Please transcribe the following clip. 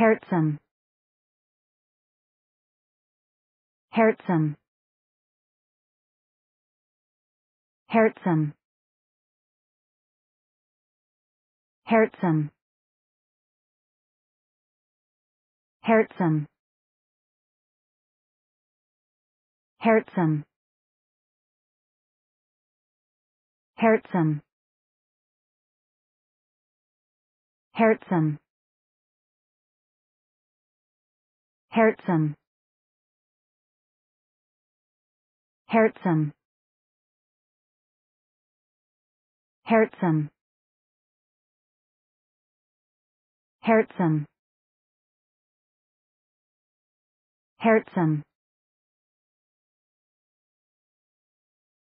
Herzen Herzen Herzen Herzen Herzen Herzen Herzen Herzen Herzen. Herzen. Herzen. Herzen. Herzen.